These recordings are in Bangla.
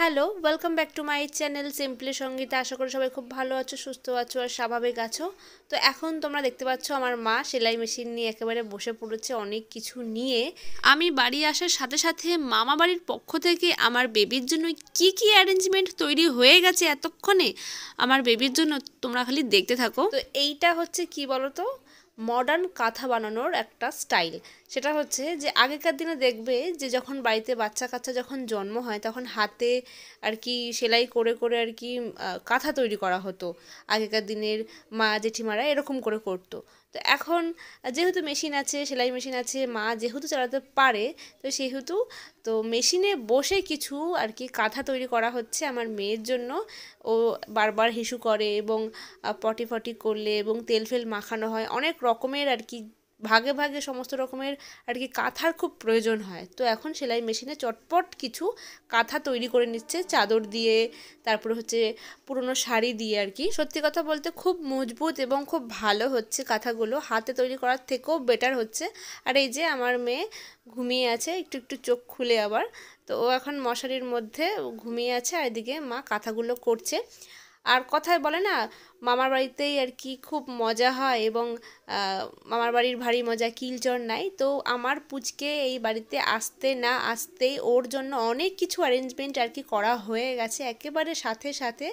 hello welcome back to my channel simply সঙ্গীতে আশা করি সবাই খুব ভালো আছো সুস্থ আছো আর স্বাভাবিক আছো তো এখন তোমরা দেখতে পাচ্ছ আমার মা সেলাই মেশিন নিয়ে একেবারে বসে পড়েছে অনেক কিছু নিয়ে আমি বাড়ি আসার সাথে সাথে মামা বাড়ির পক্ষ থেকে আমার বেবির জন্য কি কি অ্যারেঞ্জমেন্ট তৈরি হয়ে গেছে এতক্ষণে আমার বেবির জন্য তোমরা খালি দেখতে থাকো তো এইটা হচ্ছে কি বলো তো মডার্ন কাঁথা বানানোর একটা স্টাইল সেটা হচ্ছে যে আগেকার দিনে দেখবে যে যখন বাড়িতে বাচ্চা কাচ্চা যখন জন্ম হয় তখন হাতে আর কি সেলাই করে করে আর কি কাঁথা তৈরি করা হতো আগেকার দিনের মা জেঠিমারা এরকম করে করতো তো এখন যেহেতু মেশিন আছে সেলাই মেশিন আছে মা যেহেতু চালাতে পারে তো সেহেতু তো মেশিনে বসে কিছু আর কি কাঁথা তৈরি করা হচ্ছে আমার মেয়ের জন্য ও বারবার হিসু করে এবং পটি ফটি করলে এবং তেল ফেল মাখানো হয় অনেক রকমের আর কি ভাগে ভাগে সমস্ত রকমের আর কি কাঁথার খুব প্রয়োজন হয় তো এখন সেলাই মেশিনে চটপট কিছু কাঁথা তৈরি করে নিচ্ছে চাদর দিয়ে তারপর হচ্ছে পুরনো শাড়ি দিয়ে আর কি সত্যি কথা বলতে খুব মজবুত এবং খুব ভালো হচ্ছে কাঁথাগুলো হাতে তৈরি করার থেকেও বেটার হচ্ছে আর এই যে আমার মেয়ে ঘুমিয়ে আছে একটু একটু চোখ খুলে আবার তো ও এখন মশারির মধ্যে ঘুমিয়ে আছে আর এদিকে মা কাঁথাগুলো করছে আর কথায় বলে না মামার বাড়িতেই আর কি খুব মজা হয় এবং মামার বাড়ির ভারী মজা কিলচর নাই তো আমার পুচকে এই বাড়িতে আসতে না আসতেই ওর জন্য অনেক কিছু অ্যারেঞ্জমেন্ট আর কি করা হয়ে গেছে একেবারে সাথে সাথে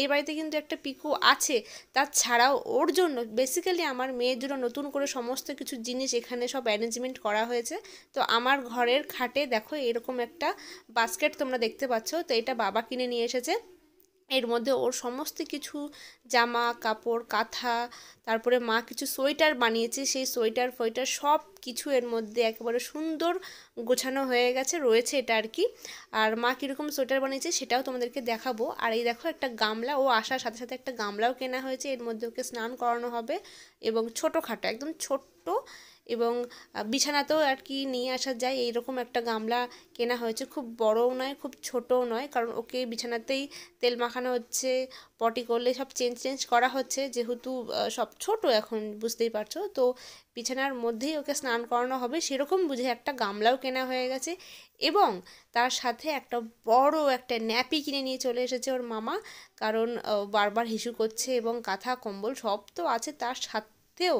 এই বাড়িতে কিন্তু একটা পিকু আছে তাছাড়াও ওর জন্য বেসিক্যালি আমার মেয়ের জন্য নতুন করে সমস্ত কিছু জিনিস এখানে সব অ্যারেঞ্জমেন্ট করা হয়েছে তো আমার ঘরের খাটে দেখো এরকম একটা বাস্কেট তোমরা দেখতে পাচ্ছ তো এটা বাবা কিনে নিয়ে এসেছে এর মধ্যে ওর সমস্ত কিছু জামা কাপড় কাঁথা তারপরে মা কিছু সোয়েটার বানিয়েছে সেই সোয়েটার ফোয়েটার সব কিছু এর মধ্যে একেবারে সুন্দর গোছানো হয়ে গেছে রয়েছে এটা আর কি আর মা কীরকম সোয়েটার বানিয়েছে সেটাও তোমাদেরকে দেখাবো আর এই দেখো একটা গামলা ও আসার সাথে সাথে একটা গামলাও কেনা হয়েছে এর মধ্যে ওকে স্নান করানো হবে এবং ছোটোখাটো একদম ছোট্ট এবং বিছানাতেও আর কি নিয়ে আসা যায় এইরকম একটা গামলা কেনা হয়েছে খুব বড়ও নয় খুব ছোটও নয় কারণ ওকে বিছানাতেই তেল মাখানো হচ্ছে পটি করলে সব চেঞ্জ চেঞ্জ করা হচ্ছে যেহেতু সব ছোট এখন বুঝতেই পারছো তো বিছানার মধ্যেই ওকে স্নান করানো হবে সেরকম বুঝে একটা গামলাও কেনা হয়ে গেছে এবং তার সাথে একটা বড় একটা ন্যাপি কিনে নিয়ে চলে এসেছে ওর মামা কারণ বারবার হিসু করছে এবং কাঁথা কম্বল সব তো আছে তার সাথে সত্ত্বেও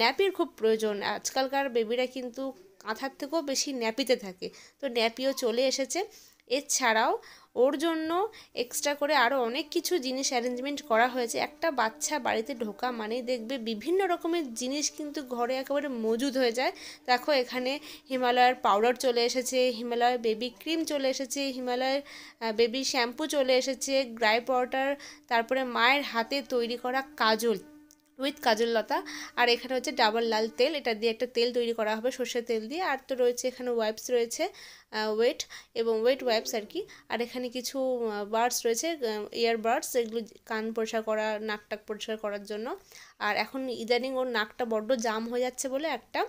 ন্যাপির খুব প্রয়োজন আজকালকার বেবিরা কিন্তু কাঁথার থেকেও বেশি ন্যাপিতে থাকে তো ন্যাপিও চলে এসেছে এছাড়াও ওর জন্য এক্সট্রা করে আরও অনেক কিছু জিনিস অ্যারেঞ্জমেন্ট করা হয়েছে একটা বাচ্চা বাড়িতে ঢোকা মানেই দেখবে বিভিন্ন রকমের জিনিস কিন্তু ঘরে একেবারে মজুদ হয়ে যায় দেখো এখানে হিমালয়ের পাউডার চলে এসেছে হিমালয়ের বেবি ক্রিম চলে এসেছে হিমালয়ের বেবি শ্যাম্পু চলে এসেছে গ্রাই পাউডার তারপরে মায়ের হাতে তৈরি করা কাজল উইথ কাজললতা আর এখানে হচ্ছে ডাবল লাল তেল এটা দিয়ে একটা তেল তৈরি করা হবে সর্ষের তেল দিয়ে আর তো রয়েছে এখানে ওয়াইপস রয়েছে ওয়েট এবং ওয়েট ওয়াইপস আর কি আর এখানে কিছু বার্ডস রয়েছে ইয়ার বার্ডস এগুলো কান পরিষ্কার করা নাকটাক পরিষ্কার করার জন্য আর এখন ইদানিং ওর নাকটা বড্ড জাম হয়ে যাচ্ছে বলে একটা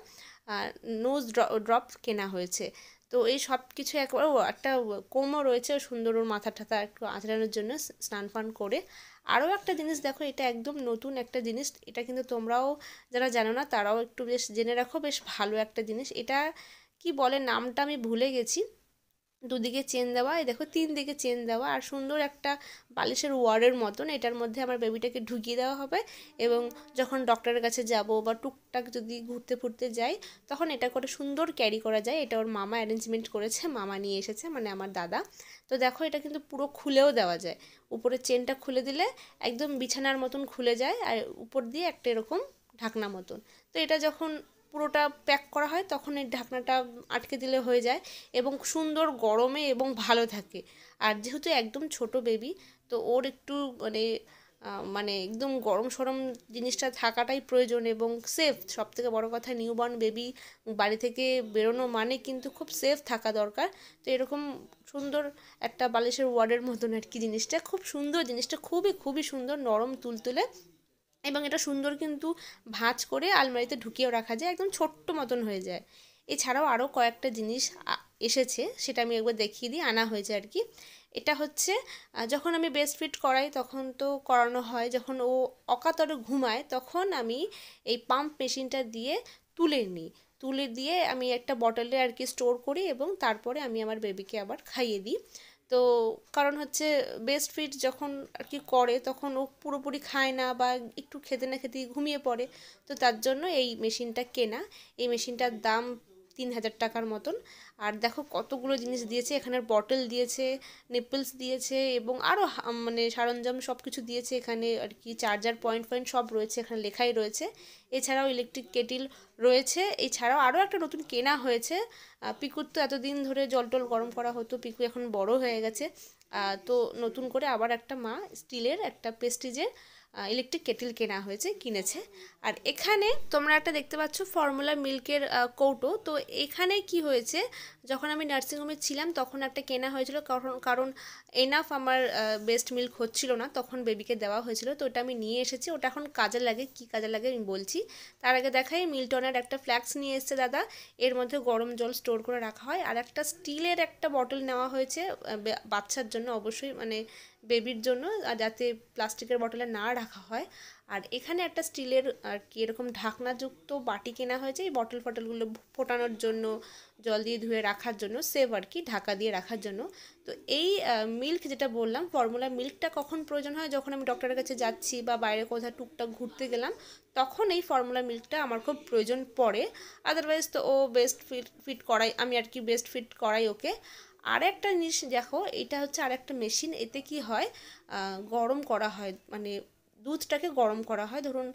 নোজ ড্রপ কেনা হয়েছে তো এই সব কিছু একবার একটা কোমও রয়েছে সুন্দর ওর মাথা ঠাথা একটু আঁচড়ানোর জন্য স্নান ফান করে আরও একটা জিনিস দেখো এটা একদম নতুন একটা জিনিস এটা কিন্তু তোমরাও যারা জানো না তারাও একটু বেশ জেনে রাখো বেশ ভালো একটা জিনিস এটা কি বলে নামটা আমি ভুলে গেছি দুদিকে চেন দেওয়া এই দেখো তিন দিকে চেন দেওয়া আর সুন্দর একটা বালিশের ওয়ারের মতন এটার মধ্যে আমার বেবিটাকে ঢুকিয়ে দেওয়া হবে এবং যখন ডক্টরের কাছে যাব বা টুকটাক যদি ঘুরতে ফুরতে যাই তখন এটা করে সুন্দর ক্যারি করা যায় এটা ওর মামা অ্যারেঞ্জমেন্ট করেছে মামা নিয়ে এসেছে মানে আমার দাদা তো দেখো এটা কিন্তু পুরো খুলেও দেওয়া যায় উপরে চেনটা খুলে দিলে একদম বিছানার মতন খুলে যায় আর উপর দিয়ে একটা এরকম ঢাকনা মতন তো এটা যখন পুরোটা প্যাক করা হয় তখন এই ঢাকনাটা আটকে দিলে হয়ে যায় এবং সুন্দর গরমে এবং ভালো থাকে আর যেহেতু একদম ছোট বেবি তো ওর একটু মানে মানে একদম গরম সরম জিনিসটা থাকাটাই প্রয়োজন এবং সেফ সব থেকে বড়ো কথা নিউবর্ন বেবি বাড়ি থেকে বেরোনো মানে কিন্তু খুব সেফ থাকা দরকার তো এরকম সুন্দর একটা বালিশের ওয়ার্ডের মতন আর কি জিনিসটা খুব সুন্দর জিনিসটা খুবই খুবই সুন্দর নরম তুলতুলে এবং এটা সুন্দর কিন্তু ভাঁজ করে আলমারিতে ঢুকিয়েও রাখা যায় একদম ছোট্ট মতন হয়ে যায় এছাড়াও আরও কয়েকটা জিনিস এসেছে সেটা আমি একবার দেখিয়ে দিই আনা হয়েছে আর কি এটা হচ্ছে যখন আমি বেস্ট ফিট করাই তখন তো করানো হয় যখন ও অকাতরে ঘুমায় তখন আমি এই পাম্প মেশিনটা দিয়ে তুলে নিই তুলে দিয়ে আমি একটা বটলে আর কি স্টোর করি এবং তারপরে আমি আমার বেবিকে আবার খাইয়ে দিই তো কারণ হচ্ছে বেস্ট ফিড যখন আর কি করে তখন ও পুরোপুরি খায় না বা একটু খেতে না খেতেই ঘুমিয়ে পড়ে তো তার জন্য এই মেশিনটা কেনা এই মেশিনটার দাম তিন হাজার টাকার মতন আর দেখো কতগুলো জিনিস দিয়েছে এখানের বটল দিয়েছে নেপলস দিয়েছে এবং আরও মানে সরঞ্জাম সব কিছু দিয়েছে এখানে আর কি চার্জার পয়েন্ট পয়েন্ট সব রয়েছে এখানে লেখাই রয়েছে এছাড়াও ইলেকট্রিক কেটিল রয়েছে এছাড়াও আরও একটা নতুন কেনা হয়েছে পিকুর তো এতদিন ধরে জল টল গরম করা হতো পিকু এখন বড় হয়ে গেছে তো নতুন করে আবার একটা মা স্টিলের একটা প্রেস্টিজের ইলেকট্রিক কেটেল কেনা হয়েছে কিনেছে আর এখানে তোমরা একটা দেখতে পাচ্ছ ফর্মুলা মিল্কের কৌটো তো এখানে কি হয়েছে যখন আমি নার্সিংহোমে ছিলাম তখন একটা কেনা হয়েছিল কারণ কারণ এনাফ আমার বেস্ট মিল্ক হচ্ছিল না তখন বেবিকে দেওয়া হয়েছিল তো ওটা আমি নিয়ে এসেছি ওটা এখন কাজে লাগে কি কাজে লাগে আমি বলছি তার আগে দেখাই মিল্টনের একটা ফ্ল্যাক্স নিয়ে এসছে দাদা এর মধ্যে গরম জল স্টোর করে রাখা হয় আর একটা স্টিলের একটা বটল নেওয়া হয়েছে বাচ্চার জন্য অবশ্যই মানে বেবির জন্য যাতে প্লাস্টিকের বটলে না রাখা হয় আর এখানে একটা স্টিলের আর কি এরকম ঢাকনাযুক্ত বাটি কেনা হয়েছে এই বটল ফটলগুলো ফোটানোর জন্য জল দিয়ে ধুয়ে রাখার জন্য সেভ আর কি ঢাকা দিয়ে রাখার জন্য তো এই মিল্ক যেটা বললাম ফর্মুলা মিল্কটা কখন প্রয়োজন হয় যখন আমি ডক্টরের কাছে যাচ্ছি বা বাইরে কোথাও টুকটাক ঘুরতে গেলাম তখন এই ফর্মুলা মিল্কটা আমার খুব প্রয়োজন পড়ে আদারওয়াইজ তো ও বেস্ট ফিট ফিট করাই আমি আর কি বেস্ট ফিট করাই ওকে আর একটা জিনিস দেখো এটা হচ্ছে আর একটা মেশিন এতে কি হয় গরম করা হয় মানে দুধটাকে গরম করা হয় ধরুন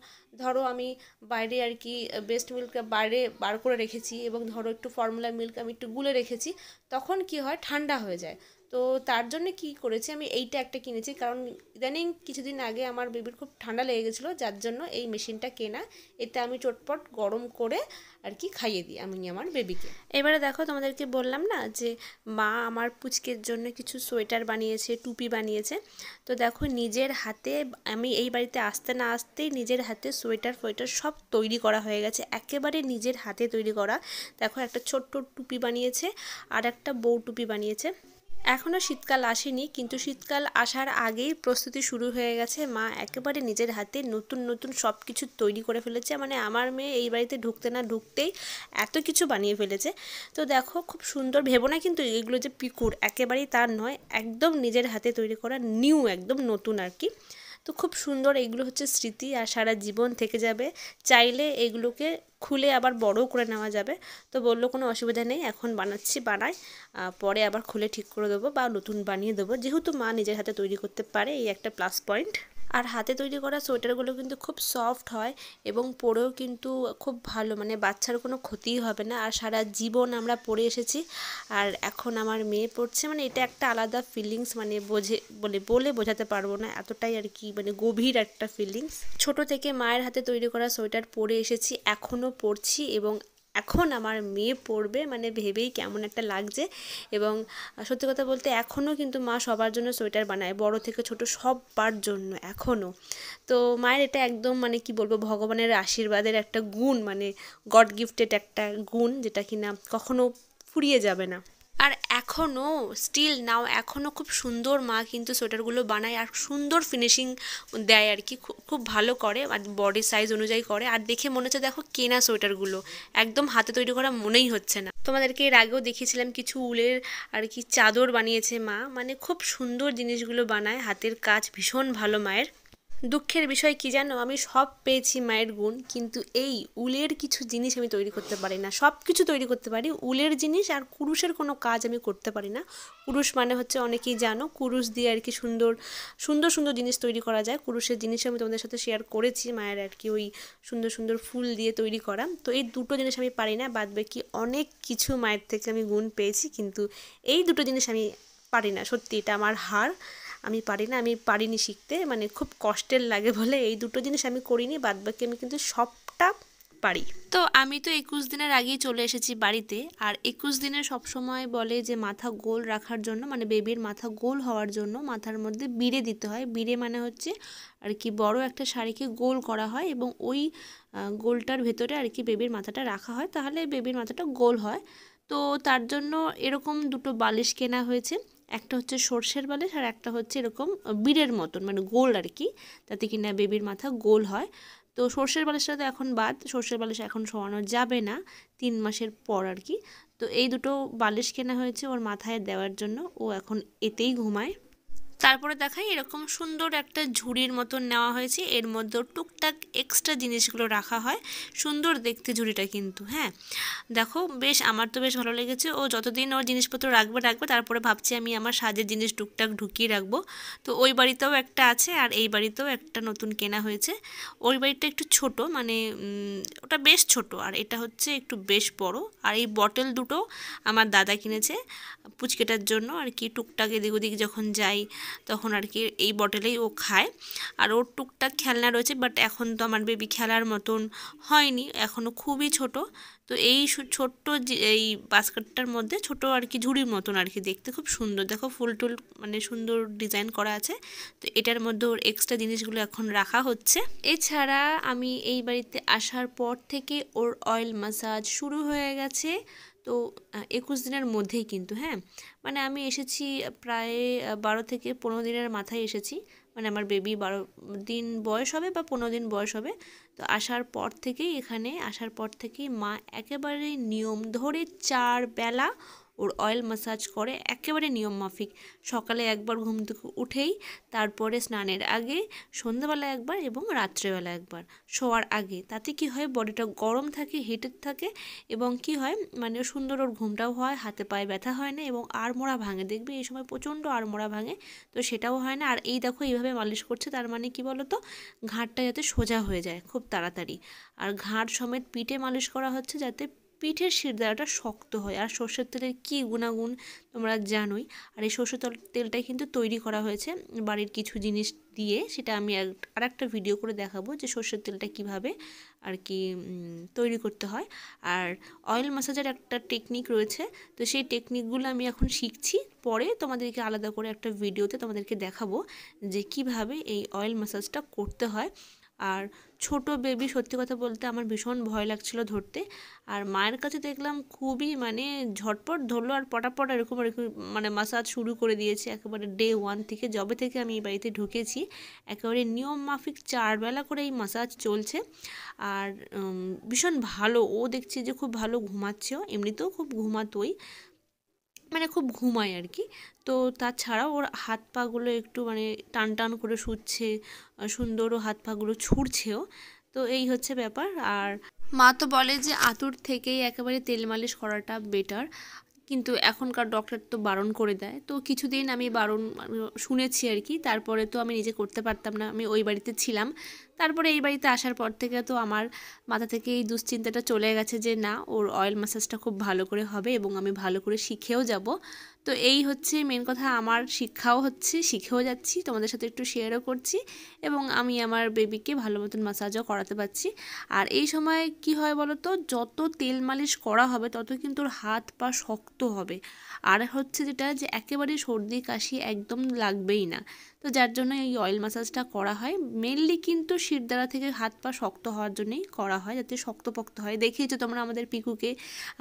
ধরো আমি বাইরে আর কি বেস্ট মিল্ক বাইরে বার করে রেখেছি এবং ধরো একটু ফর্মুলা মিল্ক আমি একটু গুলে রেখেছি তখন কি হয় ঠান্ডা হয়ে যায় তো তার জন্য কি করেছি আমি এইটা একটা কিনেছি কারণ ইদানিং কিছুদিন আগে আমার বেবির খুব ঠান্ডা লেগে গেছিলো যার জন্য এই মেশিনটা কেনা এতে আমি চটপট গরম করে আর কি খাইয়ে দিই আমি আমার বেবিকে এবারে দেখো তোমাদেরকে বললাম না যে মা আমার পুচকের জন্য কিছু সোয়েটার বানিয়েছে টুপি বানিয়েছে তো দেখো নিজের হাতে আমি এই বাড়িতে আসতে না আসতেই নিজের হাতে সোয়েটার ফোয়েটার সব তৈরি করা হয়ে গেছে একেবারে নিজের হাতে তৈরি করা দেখো একটা ছোট্ট টুপি বানিয়েছে আর একটা বউ টুপি বানিয়েছে এখনও শীতকাল আসেনি কিন্তু শীতকাল আসার আগেই প্রস্তুতি শুরু হয়ে গেছে মা একেবারে নিজের হাতে নতুন নতুন সব কিছু তৈরি করে ফেলেছে মানে আমার মেয়ে এই বাড়িতে ঢুকতে না ঢুকতেই এত কিছু বানিয়ে ফেলেছে তো দেখো খুব সুন্দর ভেবো না কিন্তু এগুলো যে পিকুর একেবারেই তার নয় একদম নিজের হাতে তৈরি করা নিউ একদম নতুন আর কি তো খুব সুন্দর এগুলো হচ্ছে স্মৃতি আর সারা জীবন থেকে যাবে চাইলে এগুলোকে খুলে আবার বড়ও করে নেওয়া যাবে তো বললো কোনো অসুবিধা নেই এখন বানাচ্ছি বানাই পরে আবার খুলে ঠিক করে দেবো বা নতুন বানিয়ে দেবো যেহেতু মা নিজের হাতে তৈরি করতে পারে এই একটা প্লাস পয়েন্ট আর হাতে তৈরি করা সোয়েটারগুলো কিন্তু খুব সফট হয় এবং পরেও কিন্তু খুব ভালো মানে বাচ্চার কোনো ক্ষতিই হবে না আর সারা জীবন আমরা পরে এসেছি আর এখন আমার মেয়ে পড়ছে মানে এটা একটা আলাদা ফিলিংস মানে বোঝে বলে বলে বোঝাতে পারবো না এতটাই আর কি মানে গভীর একটা ফিলিংস ছোট থেকে মায়ের হাতে তৈরি করা সোয়েটার পরে এসেছি এখনও পরছি এবং এখন আমার মেয়ে পড়বে মানে ভেবেই কেমন একটা লাগছে এবং সত্যি কথা বলতে এখনও কিন্তু মা সবার জন্য সোয়েটার বানায় বড় থেকে ছোট সবার জন্য এখনও তো মায়ের এটা একদম মানে কি বলবো ভগবানের আশীর্বাদের একটা গুণ মানে গড গিফটেড একটা গুণ যেটা কিনা কখনো ফুরিয়ে যাবে না আর এখনও স্টিল নাও এখনও খুব সুন্দর মা কিন্তু সোয়েটারগুলো বানায় আর সুন্দর ফিনিশিং দেয় আর কি খুব ভালো করে আর বডি সাইজ অনুযায়ী করে আর দেখে মনে হচ্ছে দেখো কেনা সোয়েটারগুলো একদম হাতে তৈরি করা মনেই হচ্ছে না তোমাদেরকে এর আগেও দেখিয়েছিলাম কিছু উলের আর কি চাদর বানিয়েছে মা মানে খুব সুন্দর জিনিসগুলো বানায় হাতের কাজ ভীষণ ভালো মায়ের দুঃখের বিষয় কি জানো আমি সব পেয়েছি মায়ের গুণ কিন্তু এই উলের কিছু জিনিস আমি তৈরি করতে পারি না সব কিছু তৈরি করতে পারি উলের জিনিস আর কুরুষের কোনো কাজ আমি করতে পারি না কুরুষ মানে হচ্ছে অনেকেই জানো কুরুষ দিয়ে আর কি সুন্দর সুন্দর সুন্দর জিনিস তৈরি করা যায় কুরুষের জিনিস আমি তোমাদের সাথে শেয়ার করেছি মায়ের আর কি ওই সুন্দর সুন্দর ফুল দিয়ে তৈরি করা তো এই দুটো জিনিস আমি পারি না বাদ বাকি অনেক কিছু মায়ের থেকে আমি গুণ পেয়েছি কিন্তু এই দুটো জিনিস আমি পারি না সত্যি এটা আমার হার আমি পারি না আমি পারিনি শিখতে মানে খুব কষ্টের লাগে বলে এই দুটো জিনিস আমি করিনি বাদবাকি আমি কিন্তু সবটা পারি তো আমি তো একুশ দিনের আগেই চলে এসেছি বাড়িতে আর একুশ দিনে সবসময় বলে যে মাথা গোল রাখার জন্য মানে বেবির মাথা গোল হওয়ার জন্য মাথার মধ্যে বিড়ে দিতে হয় বিড়ে মানে হচ্ছে আর কি বড় একটা শাড়িকে গোল করা হয় এবং ওই গোলটার ভেতরে আর কি বেবির মাথাটা রাখা হয় তাহলে বেবির মাথাটা গোল হয় তো তার জন্য এরকম দুটো বালিশ কেনা হয়েছে একটা হচ্ছে সর্ষের বালিশ আর একটা হচ্ছে এরকম বীরের মতন মানে গোল আর কি তাতে কিনা বেবির মাথা গোল হয় তো সর্ষের বালিশটা তো এখন বাদ সর্ষের বালিশ এখন সরানো যাবে না তিন মাসের পর আর কি তো এই দুটো বালিশ কেনা হয়েছে ওর মাথায় দেওয়ার জন্য ও এখন এতেই ঘুমায় তারপরে দেখাই এরকম সুন্দর একটা ঝুড়ির মতন নেওয়া হয়েছে এর মধ্যে টুকটাক এক্সট্রা জিনিসগুলো রাখা হয় সুন্দর দেখতে ঝুড়িটা কিন্তু হ্যাঁ দেখো বেশ আমার তো বেশ ভালো লেগেছে ও যতদিন ওর জিনিসপত্র রাখবে রাখবে তারপরে ভাবছি আমি আমার সাজের জিনিস টুকটাক ঢুকিয়ে রাখবো তো ওই বাড়িতেও একটা আছে আর এই বাড়িতেও একটা নতুন কেনা হয়েছে ওই বাড়িটা একটু ছোট মানে ওটা বেশ ছোট আর এটা হচ্ছে একটু বেশ বড় আর এই বটল দুটো আমার দাদা কিনেছে পুচকেটার জন্য আর কি টুকটাক এদিক ওদিক যখন যাই তখন আর কি এই বটেলেই ও খায় আর ওর টুকটাক খেলনা রয়েছে বাট এখন তো আমার বেবি খেলার মতন হয়নি এখনও খুবই ছোট তো এই ছোট্ট এই বাস্কেটটার মধ্যে ছোট আর কি ঝুড়ির মতন আর কি দেখতে খুব সুন্দর দেখো ফুল টুল মানে সুন্দর ডিজাইন করা আছে তো এটার মধ্যে ওর এক্সট্রা জিনিসগুলো এখন রাখা হচ্ছে এছাড়া আমি এই বাড়িতে আসার পর থেকে ওর অয়েল মাসাজ শুরু হয়ে গেছে তো একুশ দিনের মধ্যেই কিন্তু হ্যাঁ মানে আমি এসেছি প্রায় বারো থেকে পনেরো দিনের মাথায় এসেছি মানে আমার বেবি বারো দিন বয়স হবে বা পনেরো দিন বয়স হবে তো আসার পর থেকেই এখানে আসার পর থেকেই মা একেবারে নিয়ম ধরে চার বেলা ওর অয়েল মাসাজ করে একেবারে নিয়ম মাফিক সকালে একবার ঘুম থেকে উঠেই তারপরে স্নানের আগে সন্ধ্যাবেলা একবার এবং রাত্রেবেলা একবার শোয়ার আগে তাতে কি হয় বডিটা গরম থাকে হিটেড থাকে এবং কি হয় মানে সুন্দর ওর ঘুমটাও হয় হাতে পায়ে ব্যথা হয় না এবং মোড়া ভাঙে দেখবে এই সময় প্রচণ্ড মোড়া ভাঙে তো সেটাও হয় না আর এই দেখো এইভাবে মালিশ করছে তার মানে কি বলতো ঘাটটা যাতে সোজা হয়ে যায় খুব তাড়াতাড়ি আর ঘাড় সমেত পিঠে মালিশ করা হচ্ছে যাতে পিঠের শিরদাঁড়াটা শক্ত হয় আর সর্ষের তেলের কী গুণাগুণ তোমরা জানোই আর এই সর্ষের তেলটাই কিন্তু তৈরি করা হয়েছে বাড়ির কিছু জিনিস দিয়ে সেটা আমি আর একটা ভিডিও করে দেখাবো যে সর্ষের তেলটা কিভাবে আর কি তৈরি করতে হয় আর অয়েল ম্যাসাজের একটা টেকনিক রয়েছে তো সেই টেকনিকগুলো আমি এখন শিখছি পরে তোমাদেরকে আলাদা করে একটা ভিডিওতে তোমাদেরকে দেখাবো যে কিভাবে এই অয়েল ম্যাসাজটা করতে হয় আর ছোট বেবি সত্যি কথা বলতে আমার ভীষণ ভয় লাগছিল ধরতে আর মায়ের কাছে দেখলাম খুবই মানে ঝটপট ধরলো আর পটাপট এরকম এরকম মানে মাসাজ শুরু করে দিয়েছে একেবারে ডে ওয়ান থেকে জবে থেকে আমি এই বাড়িতে ঢুকেছি একেবারে নিয়ম মাফিক চারবেলা করে এই মাসাজ চলছে আর ভীষণ ভালো ও দেখছি যে খুব ভালো ঘুমাচ্ছেও এমনিতেও খুব ঘুমাতোই মানে খুব ঘুমায় আর কি তো তাছাড়া ওর হাত পাগুলো একটু মানে টান টান করে শুচ্ছে সুন্দরও হাত পাগুলো ছুঁড়ছেও তো এই হচ্ছে ব্যাপার আর মা তো বলে যে আতুর থেকেই একেবারে তেল মালিশ করাটা বেটার কিন্তু এখনকার ডক্টর তো বারণ করে দেয় তো কিছুদিন আমি বারণ শুনেছি আর কি তারপরে তো আমি নিজে করতে পারতাম না আমি ওই বাড়িতে ছিলাম তারপরে এই বাড়িতে আসার পর থেকে তো আমার মাথা থেকে এই দুশ্চিন্তাটা চলে গেছে যে না ওর অয়েল ম্যাসাজটা খুব ভালো করে হবে এবং আমি ভালো করে শিখেও যাব তো এই হচ্ছে মেন কথা আমার শিক্ষাও হচ্ছে শিখেও যাচ্ছি তোমাদের সাথে একটু শেয়ারও করছি এবং আমি আমার বেবিকে ভালো মতন মাসাজও করাতে পারছি আর এই সময় কি হয় বলো তো যত তেল মালিশ করা হবে তত কিন্তু ওর হাত পা শক্ত হবে আর হচ্ছে যেটা যে একেবারে সর্দি কাশি একদম লাগবেই না তো যার জন্য এই অয়েল মাসাজটা করা হয় মেনলি কিন্তু দ্বারা থেকে হাত পা শক্ত হওয়ার জন্যই করা হয় যাতে শক্তপোক্ত হয় দেখিয়েছো তোমরা আমাদের পিকুকে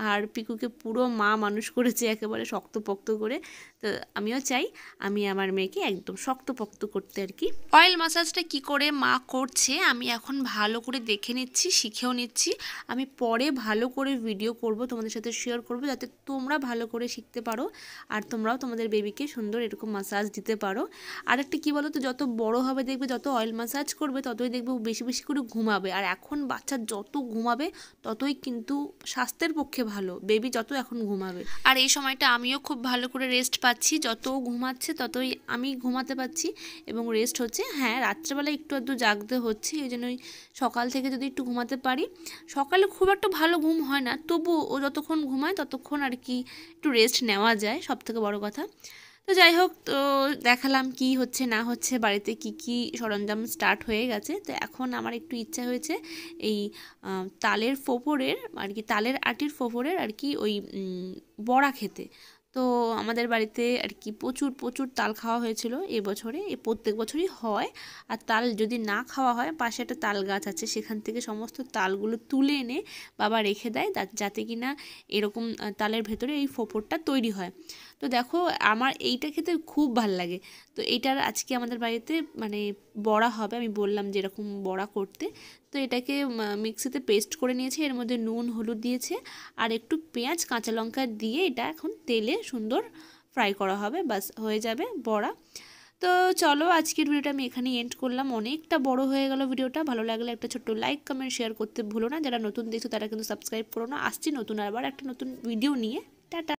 আর পিকুকে পুরো মা মানুষ করেছে একেবারে শক্তপোক্ত কতগুলো করে তো আমিও চাই আমি আমার মেয়েকে একদম শক্তপোক্ত করতে আর কি অয়েল মাসাজটা কি করে মা করছে আমি এখন ভালো করে দেখে নিচ্ছি শিখেও নিচ্ছি আমি পরে ভালো করে ভিডিও করব তোমাদের সাথে শেয়ার করব যাতে তোমরা ভালো করে শিখতে পারো আর তোমরাও তোমাদের বেবিকে সুন্দর এরকম মাসাজ দিতে পারো আর একটা কী বলো তো যত বড় হবে দেখবে যত অয়েল মাসাজ করবে ততই দেখবে বেশি বেশি করে ঘুমাবে আর এখন বাচ্চা যত ঘুমাবে ততই কিন্তু স্বাস্থ্যের পক্ষে ভালো বেবি যত এখন ঘুমাবে আর এই সময়টা আমিও খুব ভালো করে রেস্ট পাই পাচ্ছি যত ঘুমাচ্ছে ততই আমি ঘুমাতে পাচ্ছি এবং রেস্ট হচ্ছে হ্যাঁ রাত্রেবেলা একটু আধটু জাগতে হচ্ছে এই জন্য সকাল থেকে যদি একটু ঘুমাতে পারি সকালে খুব একটা ভালো ঘুম হয় না তবু ও যতক্ষণ ঘুমায় ততক্ষণ আর কি একটু রেস্ট নেওয়া যায় সব থেকে বড় কথা তো যাই হোক তো দেখালাম কি হচ্ছে না হচ্ছে বাড়িতে কি কি সরঞ্জাম স্টার্ট হয়ে গেছে তো এখন আমার একটু ইচ্ছা হয়েছে এই তালের ফোপরের আর কি তালের আটির ফোপরের আর কি ওই বড়া খেতে তো আমাদের বাড়িতে আর কি প্রচুর প্রচুর তাল খাওয়া হয়েছিল এবছরে এ প্রত্যেক বছরই হয় আর তাল যদি না খাওয়া হয় পাশে একটা তাল গাছ আছে সেখান থেকে সমস্ত তালগুলো তুলে এনে বাবা রেখে দেয় যাতে কিনা এরকম তালের ভেতরে এই ফোপরটা তৈরি হয় তো দেখো আমার এইটা খেতে খুব ভাল লাগে তো এইটার আজকে আমাদের বাড়িতে মানে বড়া হবে আমি বললাম যে এরকম বড়া করতে তো এটাকে মিক্সিতে পেস্ট করে নিয়েছে এর মধ্যে নুন হলুদ দিয়েছে আর একটু পেঁয়াজ কাঁচা লঙ্কা দিয়ে এটা এখন তেলে সুন্দর ফ্রাই করা হবে বাস হয়ে যাবে বড়া তো চলো আজকের ভিডিওটা আমি এখানেই এন্ড করলাম অনেকটা বড় হয়ে গেল ভিডিওটা ভালো লাগলে একটা ছোট্ট লাইক কমেন্ট শেয়ার করতে ভুলো না যারা নতুন দেখছো তারা কিন্তু সাবস্ক্রাইব করো না আসছি নতুন আবার একটা নতুন ভিডিও নিয়ে টাটা